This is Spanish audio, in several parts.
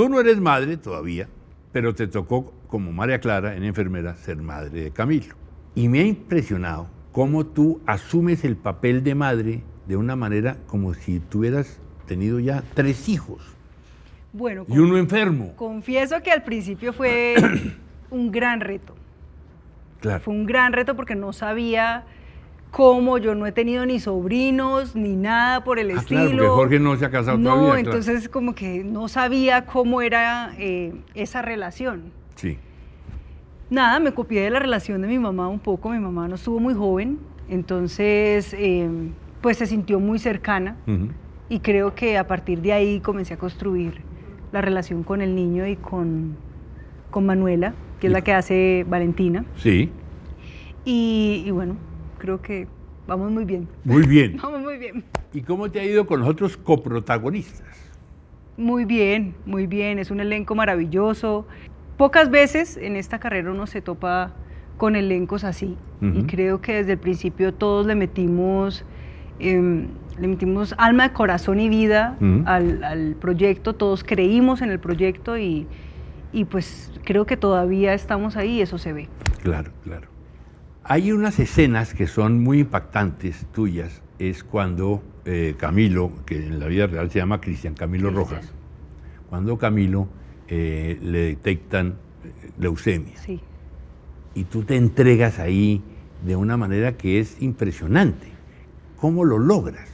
Tú no eres madre todavía, pero te tocó, como María Clara, en enfermera, ser madre de Camilo. Y me ha impresionado cómo tú asumes el papel de madre de una manera como si tuvieras tenido ya tres hijos. Bueno, y uno enfermo. Confieso que al principio fue un gran reto. Claro. Fue un gran reto porque no sabía cómo yo no he tenido ni sobrinos ni nada por el ah, estilo. Claro, porque Jorge no se ha casado todavía. No, entonces como que no sabía cómo era eh, esa relación. Sí. Nada, me copié de la relación de mi mamá un poco. Mi mamá no estuvo muy joven, entonces em, pues se sintió muy cercana y creo que a partir de ahí comencé a construir la relación con el niño y con, Manuela, que es la que hace Valentina. Sí. y bueno, creo que vamos muy bien. Muy bien. vamos muy bien. ¿Y cómo te ha ido con los otros coprotagonistas? Muy bien, muy bien. Es un elenco maravilloso. Pocas veces en esta carrera uno se topa con elencos así. Y creo que desde el principio todos le metimos, em, le metimos alma, corazón y vida al, proyecto. Todos creímos en el proyecto y, y pues creo que todavía estamos ahí y eso se ve. Claro, claro. Hay unas escenas que son muy impactantes tuyas, es cuando eh, Camilo, que en la vida real se llama Cristian Camilo Rojas, cuando Camilo eh, le detectan eh, leucemia. Sí. Y tú te entregas ahí de una manera que es impresionante. ¿Cómo lo logras?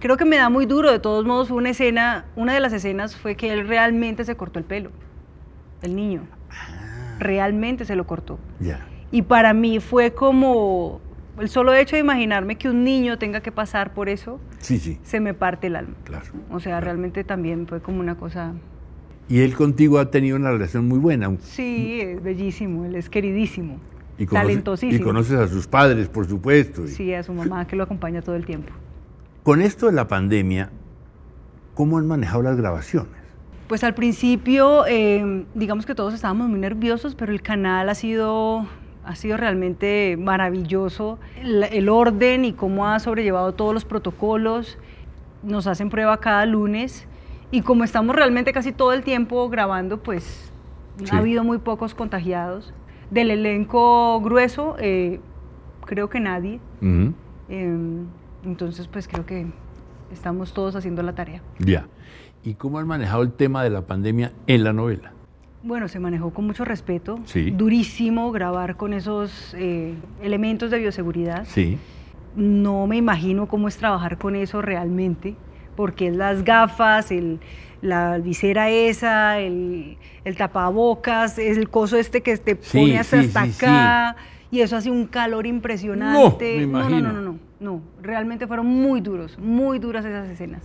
Creo que me da muy duro, de todos modos fue una escena, una de las escenas fue que él realmente se cortó el pelo, el niño. Ah. Realmente se lo cortó. Ya. Y para mí fue como el solo hecho de imaginarme que un niño tenga que pasar por eso, sí, sí. se me parte el alma. Claro. O sea, realmente también fue como una cosa y él contigo ha tenido una relación muy buena. Sí, es eh, bellísimo, él es queridísimo, y talentosísimo. Y conoces a sus padres, por supuesto. Sí, a su mamá que lo acompaña todo el tiempo. Con esto de la pandemia, ¿cómo han manejado las grabaciones? Pues al principio, eh, digamos que todos estábamos muy nerviosos, pero el canal ha sido ha sido realmente maravilloso el, orden y cómo ha sobrellevado todos los protocolos. Nos hacen prueba cada lunes y como estamos realmente casi todo el tiempo grabando, pues ha habido muy pocos contagiados. Del elenco grueso, eh, creo que nadie. Em, entonces, pues creo que estamos todos haciendo la tarea. Ya. ¿Y cómo han manejado el tema de la pandemia en la novela? Bueno, se manejó con mucho respeto, durísimo grabar con esos eh, elementos de bioseguridad. Sí. No me imagino cómo es trabajar con eso realmente, porque es las gafas, la visera esa, el, tapabocas, el coso este que te pone hasta, acá, y eso hace un calor impresionante. no, no, no, no, no, realmente fueron muy duros, muy duras esas escenas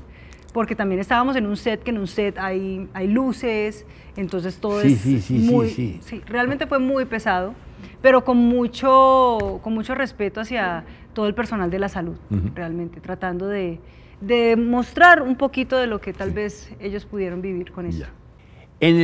porque también estábamos en un set, que en un set hay, hay luces, entonces todo es sí, sí, muy... Sí, realmente fue muy pesado, pero con mucho, con mucho respeto hacia todo el personal de la salud, realmente, tratando de, de, mostrar un poquito de lo que tal vez ellos pudieron vivir con eso.